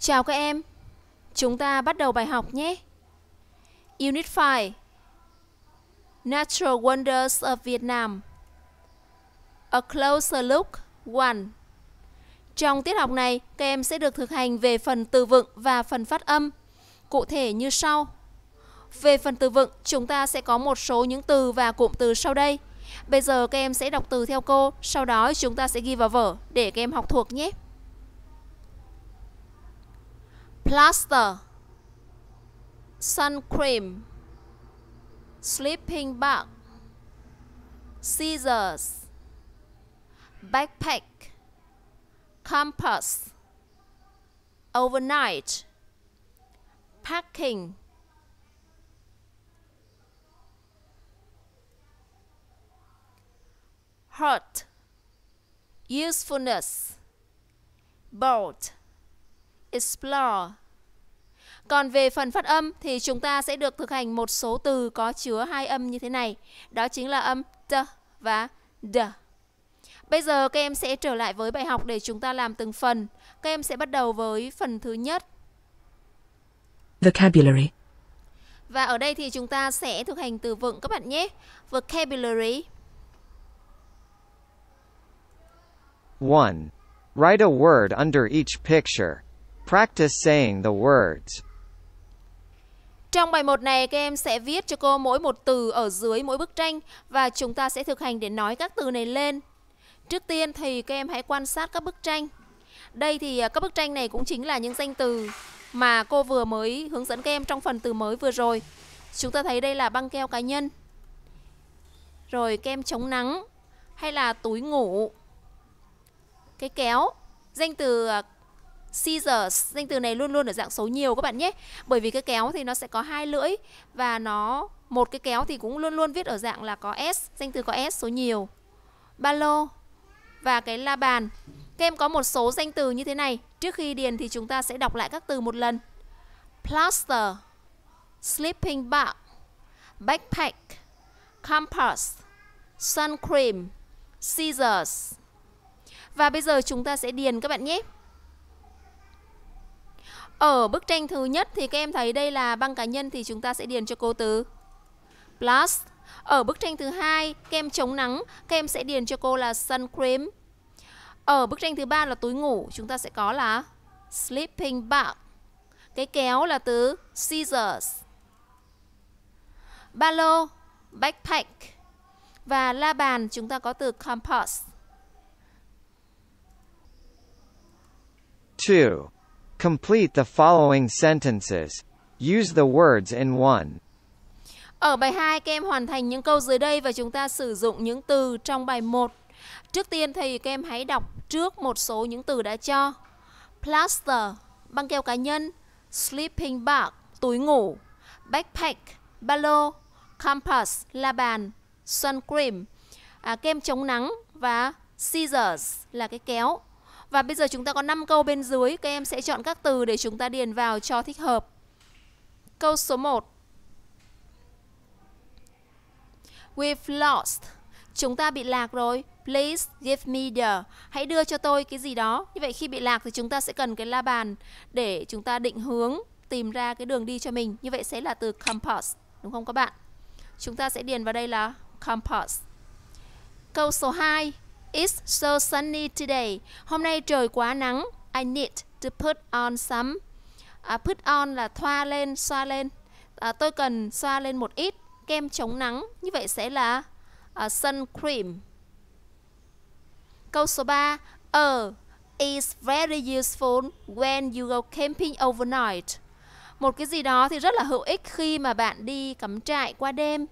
Chào các em, chúng ta bắt đầu bài học nhé. Unit 5 Natural Wonders of Vietnam A Closer Look 1 Trong tiết học này, các em sẽ được thực hành về phần từ vựng và phần phát âm, cụ thể như sau. Về phần từ vựng, chúng ta sẽ có một số những từ và cụm từ sau đây. Bây giờ các em sẽ đọc từ theo cô, sau đó chúng ta sẽ ghi vào vở để các em học thuộc nhé. plaster, sun cream, sleeping bag, scissors, backpack, compass, overnight, packing, hurt, usefulness, boat. explore. Còn về phần phát âm thì chúng ta sẽ được thực hành một số từ có chứa hai âm như thế này. Đó chính là âm t và d. Bây giờ các em sẽ trở lại với bài học để chúng ta làm từng phần. Các em sẽ bắt đầu với phần thứ nhất. Vocabulary. Và ở đây thì chúng ta sẽ thực hành từ vựng các bạn nhé. Vocabulary. One. Write a word under each picture. Practice saying the words. Trong bài một này, các em sẽ viết cho cô mỗi một từ ở dưới mỗi bức tranh và chúng ta sẽ thực hành để nói các từ này lên. Trước tiên thì các em hãy quan sát các bức tranh. Đây thì à, các bức tranh này cũng chính là những danh từ mà cô vừa mới hướng dẫn các em trong phần từ mới vừa rồi. Chúng ta thấy đây là băng keo cá nhân. Rồi kem chống nắng hay là túi ngủ. Cái kéo, danh từ à, scissors danh từ này luôn luôn ở dạng số nhiều các bạn nhé bởi vì cái kéo thì nó sẽ có hai lưỡi và nó một cái kéo thì cũng luôn luôn viết ở dạng là có s danh từ có s số nhiều ba lô và cái la bàn các em có một số danh từ như thế này trước khi điền thì chúng ta sẽ đọc lại các từ một lần plaster sleeping bag backpack compass sun cream scissors và bây giờ chúng ta sẽ điền các bạn nhé ở bức tranh thứ nhất thì các em thấy đây là băng cá nhân thì chúng ta sẽ điền cho cô từ plus. Ở bức tranh thứ hai, kem chống nắng, các em sẽ điền cho cô là sun cream. Ở bức tranh thứ ba là túi ngủ, chúng ta sẽ có là sleeping bag. Cái kéo là từ scissors. Ba lô, backpack. Và la bàn chúng ta có từ compass. Two. Complete the following sentences. Use the words in one. Ở bài 2 các em hoàn thành những câu dưới đây và chúng ta sử dụng những từ trong bài 1. Trước tiên thì các em hãy đọc trước một số những từ đã cho. Plaster, băng keo cá nhân, sleeping bag, túi ngủ, backpack, ba lô, compass la bàn, sun cream, à, kem chống nắng và scissors là cái kéo. Và bây giờ chúng ta có 5 câu bên dưới, các em sẽ chọn các từ để chúng ta điền vào cho thích hợp. Câu số 1. We've lost. Chúng ta bị lạc rồi. Please give me the. Hãy đưa cho tôi cái gì đó. Như vậy khi bị lạc thì chúng ta sẽ cần cái la bàn để chúng ta định hướng, tìm ra cái đường đi cho mình. Như vậy sẽ là từ compass, đúng không các bạn? Chúng ta sẽ điền vào đây là compass. Câu số 2. It's so sunny today. Hôm nay trời quá nắng. I need to put on some. À, put on là thoa lên, xoa lên. À, tôi cần xoa lên một ít kem chống nắng. Như vậy sẽ là uh, sun cream. Câu số 3. A er is very useful when you go camping overnight. Một cái gì đó thì rất là hữu ích khi mà bạn đi cắm trại qua đêm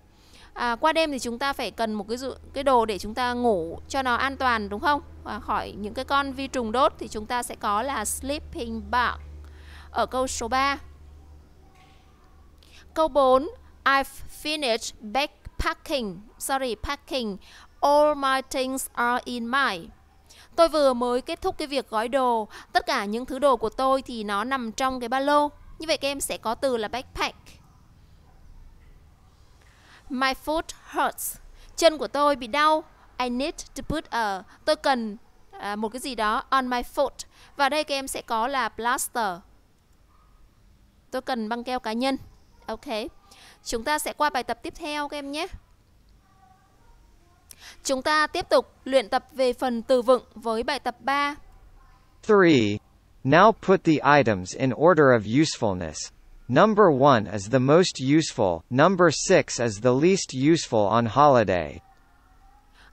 à, qua đêm thì chúng ta phải cần một cái cái đồ để chúng ta ngủ cho nó an toàn đúng không à, khỏi những cái con vi trùng đốt thì chúng ta sẽ có là sleeping bag ở câu số 3 câu 4 I've finished backpacking sorry packing all my things are in my Tôi vừa mới kết thúc cái việc gói đồ Tất cả những thứ đồ của tôi thì nó nằm trong cái ba lô Như vậy các em sẽ có từ là backpack My foot hurts. Chân của tôi bị đau. I need to put a. Tôi cần à, một cái gì đó on my foot. Và đây các em sẽ có là plaster. Tôi cần băng keo cá nhân. Ok. Chúng ta sẽ qua bài tập tiếp theo các em nhé. Chúng ta tiếp tục luyện tập về phần từ vựng với bài tập 3. 3. Now put the items in order of usefulness. Number 1 is the most useful, number 6 is the least useful on holiday.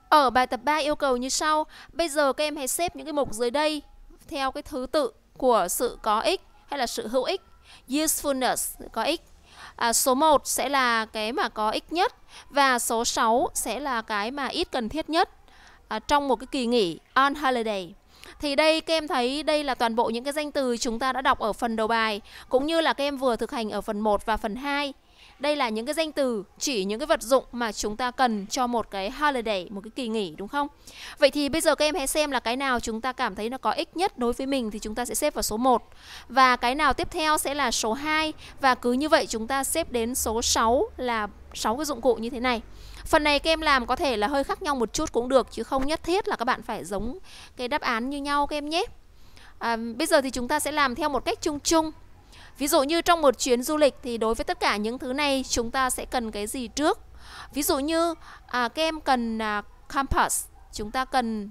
Ở bài tập 3 yêu cầu như sau, bây giờ các em hãy xếp những cái mục dưới đây theo cái thứ tự của sự có ích hay là sự hữu ích. Usefulness có ích. À, số 1 sẽ là cái mà có ích nhất và số 6 sẽ là cái mà ít cần thiết nhất à, trong một cái kỳ nghỉ on holiday. Thì đây các em thấy đây là toàn bộ những cái danh từ chúng ta đã đọc ở phần đầu bài cũng như là các em vừa thực hành ở phần 1 và phần 2. Đây là những cái danh từ chỉ những cái vật dụng mà chúng ta cần cho một cái holiday, một cái kỳ nghỉ đúng không? Vậy thì bây giờ các em hãy xem là cái nào chúng ta cảm thấy nó có ích nhất đối với mình thì chúng ta sẽ xếp vào số 1. Và cái nào tiếp theo sẽ là số 2 và cứ như vậy chúng ta xếp đến số 6 là 6 cái dụng cụ như thế này. Phần này các em làm có thể là hơi khác nhau một chút cũng được chứ không nhất thiết là các bạn phải giống cái đáp án như nhau các em nhé. À, bây giờ thì chúng ta sẽ làm theo một cách chung chung. Ví dụ như trong một chuyến du lịch thì đối với tất cả những thứ này chúng ta sẽ cần cái gì trước? Ví dụ như à, các em cần à, compass, chúng ta cần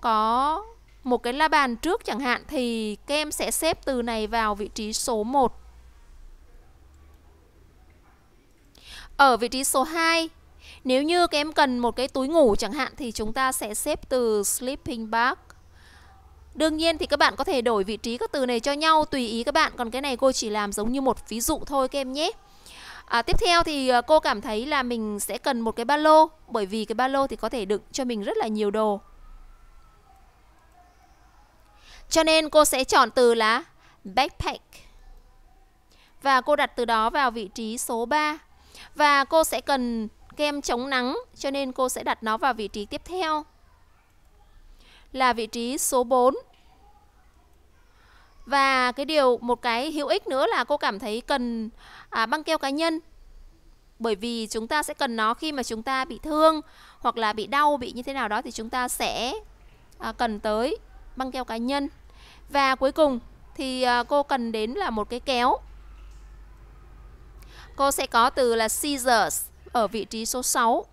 có một cái la bàn trước chẳng hạn thì các em sẽ xếp từ này vào vị trí số 1. Ở vị trí số 2 nếu như các em cần một cái túi ngủ chẳng hạn thì chúng ta sẽ xếp từ sleeping bag. Đương nhiên thì các bạn có thể đổi vị trí các từ này cho nhau tùy ý các bạn, còn cái này cô chỉ làm giống như một ví dụ thôi các em nhé. À, tiếp theo thì à, cô cảm thấy là mình sẽ cần một cái ba lô bởi vì cái ba lô thì có thể đựng cho mình rất là nhiều đồ. Cho nên cô sẽ chọn từ là backpack. Và cô đặt từ đó vào vị trí số 3. Và cô sẽ cần kem chống nắng cho nên cô sẽ đặt nó vào vị trí tiếp theo là vị trí số 4. Và cái điều một cái hữu ích nữa là cô cảm thấy cần à, băng keo cá nhân bởi vì chúng ta sẽ cần nó khi mà chúng ta bị thương hoặc là bị đau bị như thế nào đó thì chúng ta sẽ à, cần tới băng keo cá nhân và cuối cùng thì à, cô cần đến là một cái kéo cô sẽ có từ là scissors ở vị trí số 6.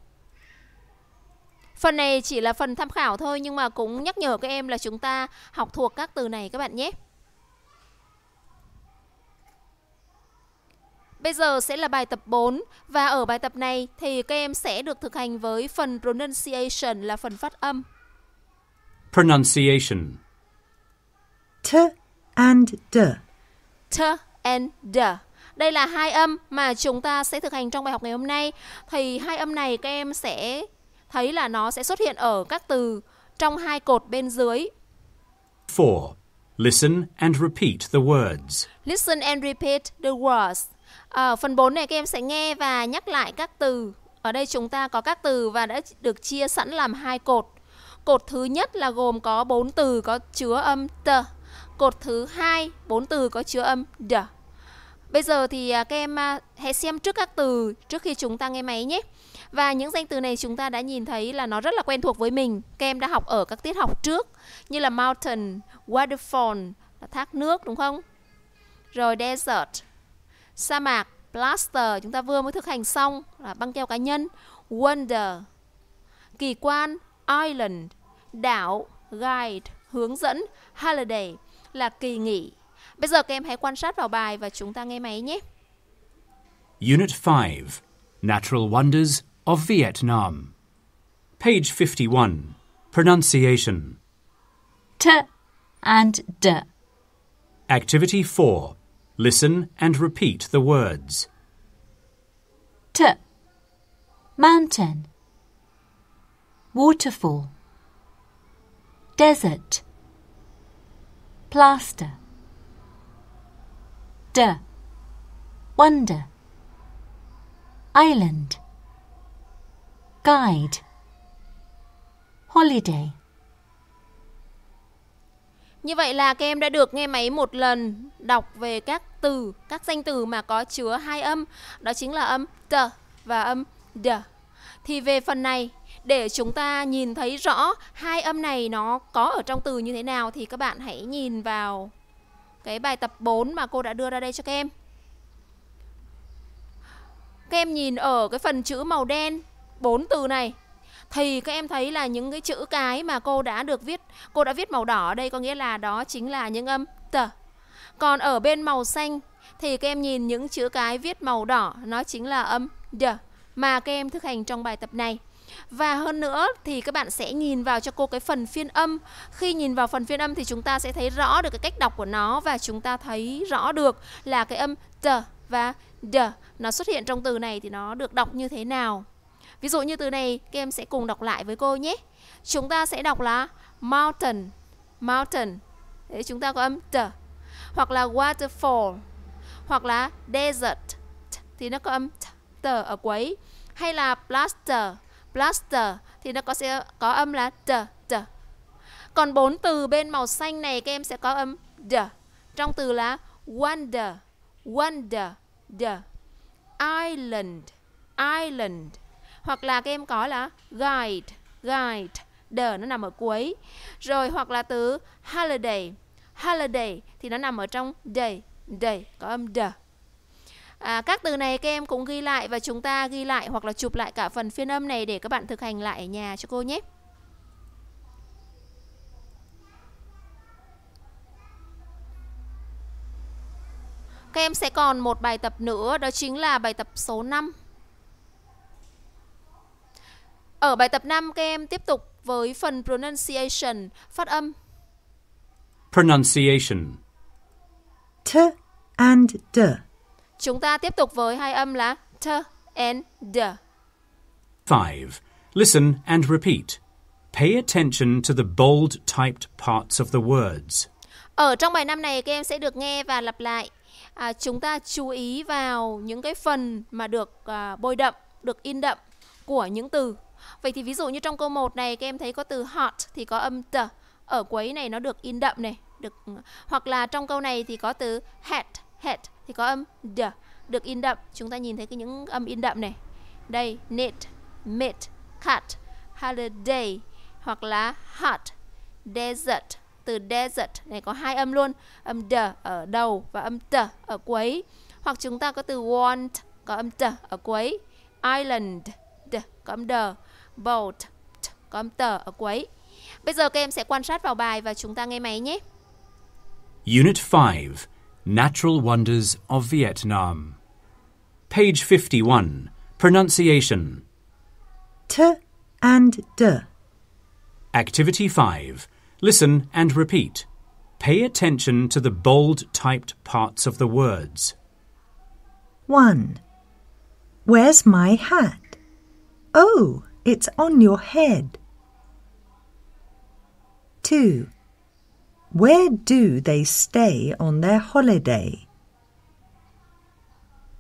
Phần này chỉ là phần tham khảo thôi nhưng mà cũng nhắc nhở các em là chúng ta học thuộc các từ này các bạn nhé. Bây giờ sẽ là bài tập 4 và ở bài tập này thì các em sẽ được thực hành với phần pronunciation là phần phát âm. Pronunciation T and D T and D đây là hai âm mà chúng ta sẽ thực hành trong bài học ngày hôm nay. Thì hai âm này các em sẽ thấy là nó sẽ xuất hiện ở các từ trong hai cột bên dưới. 4. Listen and repeat the words. Listen and repeat the words. Ở ờ, phần 4 này các em sẽ nghe và nhắc lại các từ. Ở đây chúng ta có các từ và đã được chia sẵn làm hai cột. Cột thứ nhất là gồm có 4 từ có chứa âm t. Cột thứ hai, 4 từ có chứa âm d. Bây giờ thì à, các em à, hãy xem trước các từ trước khi chúng ta nghe máy nhé. Và những danh từ này chúng ta đã nhìn thấy là nó rất là quen thuộc với mình. Các em đã học ở các tiết học trước như là mountain, waterfall, là thác nước đúng không? Rồi desert, sa mạc, plaster chúng ta vừa mới thực hành xong là băng keo cá nhân, wonder, kỳ quan, island, đảo, guide, hướng dẫn, holiday là kỳ nghỉ Bây giờ các em hãy quan sát vào bài và chúng ta nghe máy nhé. Unit 5 Natural Wonders of Vietnam Page 51 Pronunciation T and D Activity 4 Listen and repeat the words. T Mountain Waterfall Desert Plaster wonder wonder island guide holiday như vậy là các em đã được nghe máy một lần đọc về các từ, các danh từ mà có chứa hai âm, đó chính là âm t và âm d. Thì về phần này, để chúng ta nhìn thấy rõ hai âm này nó có ở trong từ như thế nào thì các bạn hãy nhìn vào cái bài tập 4 mà cô đã đưa ra đây cho các em. Các em nhìn ở cái phần chữ màu đen 4 từ này thì các em thấy là những cái chữ cái mà cô đã được viết, cô đã viết màu đỏ ở đây có nghĩa là đó chính là những âm t. Còn ở bên màu xanh thì các em nhìn những chữ cái viết màu đỏ nó chính là âm d mà các em thực hành trong bài tập này. Và hơn nữa thì các bạn sẽ nhìn vào cho cô cái phần phiên âm. Khi nhìn vào phần phiên âm thì chúng ta sẽ thấy rõ được cái cách đọc của nó và chúng ta thấy rõ được là cái âm t và d nó xuất hiện trong từ này thì nó được đọc như thế nào. Ví dụ như từ này các em sẽ cùng đọc lại với cô nhé. Chúng ta sẽ đọc là mountain, mountain. Đấy, chúng ta có âm t hoặc là waterfall hoặc là desert thì nó có âm t ở quấy hay là plaster plaster thì nó có sẽ có âm là d d. Còn bốn từ bên màu xanh này các em sẽ có âm d. Trong từ là wonder, wonder, d. Island, island. Hoặc là các em có là guide, guide, d nó nằm ở cuối. Rồi hoặc là từ holiday, holiday thì nó nằm ở trong day, day có âm d. À, các từ này các em cũng ghi lại và chúng ta ghi lại hoặc là chụp lại cả phần phiên âm này để các bạn thực hành lại ở nhà cho cô nhé. Các em sẽ còn một bài tập nữa đó chính là bài tập số 5. Ở bài tập 5 các em tiếp tục với phần pronunciation, phát âm. Pronunciation. T and D. Chúng ta tiếp tục với hai âm là t and d. 5. Listen and repeat. Pay attention to the bold typed parts of the words. Ở trong bài năm này các em sẽ được nghe và lặp lại. À, chúng ta chú ý vào những cái phần mà được à, bôi đậm, được in đậm của những từ. Vậy thì ví dụ như trong câu 1 này các em thấy có từ hot thì có âm t. Ở quấy này nó được in đậm này, được hoặc là trong câu này thì có từ hat hat thì có âm d được in đậm. Chúng ta nhìn thấy cái những âm in đậm này. Đây, knit, knit, cut, holiday hoặc là hot, desert. Từ desert này có hai âm luôn, âm d ở đầu và âm t ở cuối. Hoặc chúng ta có từ want có âm t ở cuối, island d có âm d, boat t, có âm t ở cuối. Bây giờ các em sẽ quan sát vào bài và chúng ta nghe máy nhé. Unit 5 Natural Wonders of Vietnam. Page 51. Pronunciation. T and D. Activity 5. Listen and repeat. Pay attention to the bold typed parts of the words. 1. Where's my hat? Oh, it's on your head. 2. Where do they stay on their holiday?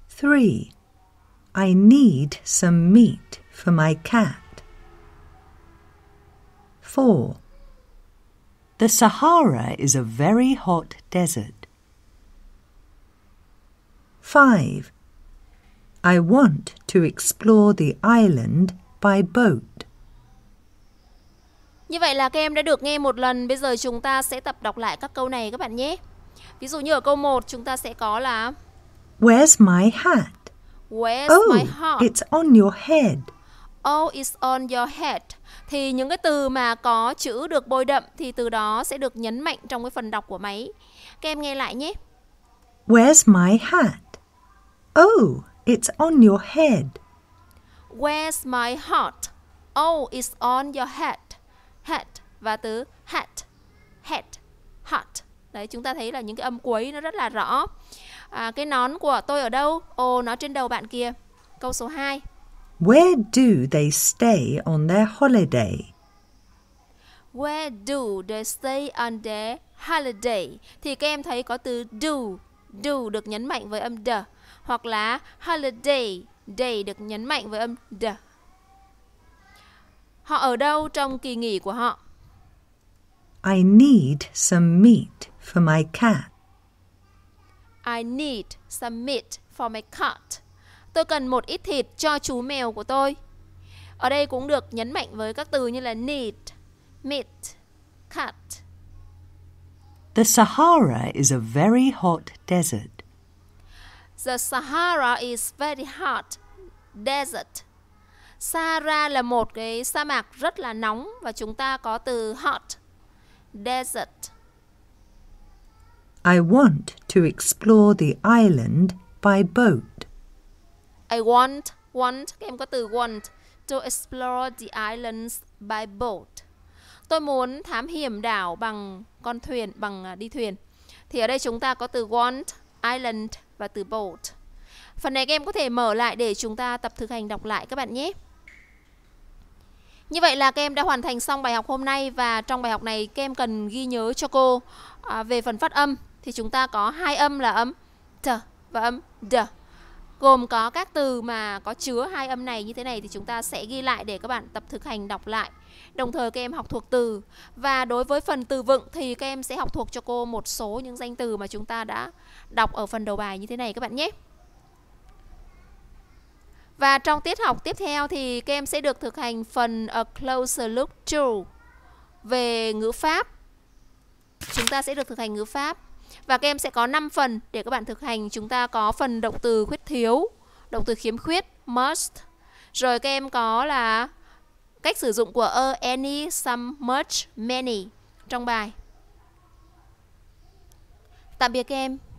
3. I need some meat for my cat. 4. The Sahara is a very hot desert. 5. I want to explore the island by boat. Như vậy là các em đã được nghe một lần, bây giờ chúng ta sẽ tập đọc lại các câu này các bạn nhé. Ví dụ như ở câu 1 chúng ta sẽ có là Where's my hat? Where's oh, my hat? It's on your head. Oh, it's on your head. Thì những cái từ mà có chữ được bôi đậm thì từ đó sẽ được nhấn mạnh trong cái phần đọc của máy. Các em nghe lại nhé. Where's my hat? Oh, it's on your head. Where's my hat? Oh, it's on your head. Hat và từ hat hat, hot đấy chúng ta thấy là những cái âm cuối nó rất là rõ à, cái nón của tôi ở đâu ồ oh, nó trên đầu bạn kia câu số 2 Where do they stay on their holiday? Where do they stay on their holiday? Thì các em thấy có từ do, do được nhấn mạnh với âm d, hoặc là holiday, day được nhấn mạnh với âm d Họ ở đâu trong kỳ nghỉ của họ? I need some meat for my cat. I need some meat for my cat. Tôi cần một ít thịt cho chú mèo của tôi. Ở đây cũng được nhấn mạnh với các từ như là need, meat, cat. The Sahara is a very hot desert. The Sahara is very hot desert. Sahara là một cái sa mạc rất là nóng và chúng ta có từ hot desert. I want to explore the island by boat. I want want các em có từ want to explore the islands by boat. Tôi muốn thám hiểm đảo bằng con thuyền bằng à, đi thuyền. Thì ở đây chúng ta có từ want, island và từ boat. Phần này các em có thể mở lại để chúng ta tập thực hành đọc lại các bạn nhé. Như vậy là các em đã hoàn thành xong bài học hôm nay và trong bài học này các em cần ghi nhớ cho cô à, về phần phát âm thì chúng ta có hai âm là âm t và âm d gồm có các từ mà có chứa hai âm này như thế này thì chúng ta sẽ ghi lại để các bạn tập thực hành đọc lại. Đồng thời các em học thuộc từ và đối với phần từ vựng thì các em sẽ học thuộc cho cô một số những danh từ mà chúng ta đã đọc ở phần đầu bài như thế này các bạn nhé. Và trong tiết học tiếp theo thì các em sẽ được thực hành phần A Closer Look To về ngữ pháp. Chúng ta sẽ được thực hành ngữ pháp. Và các em sẽ có 5 phần để các bạn thực hành. Chúng ta có phần động từ khuyết thiếu, động từ khiếm khuyết, must. Rồi các em có là cách sử dụng của a, any, some, much, many trong bài. Tạm biệt các em.